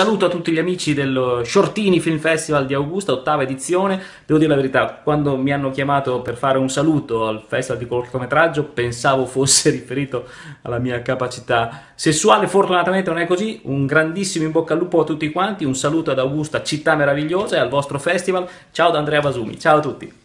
saluto a tutti gli amici del Shortini Film Festival di Augusta, ottava edizione. Devo dire la verità, quando mi hanno chiamato per fare un saluto al festival di cortometraggio pensavo fosse riferito alla mia capacità sessuale, fortunatamente non è così. Un grandissimo in bocca al lupo a tutti quanti, un saluto ad Augusta, città meravigliosa e al vostro festival. Ciao da Andrea Basumi, ciao a tutti.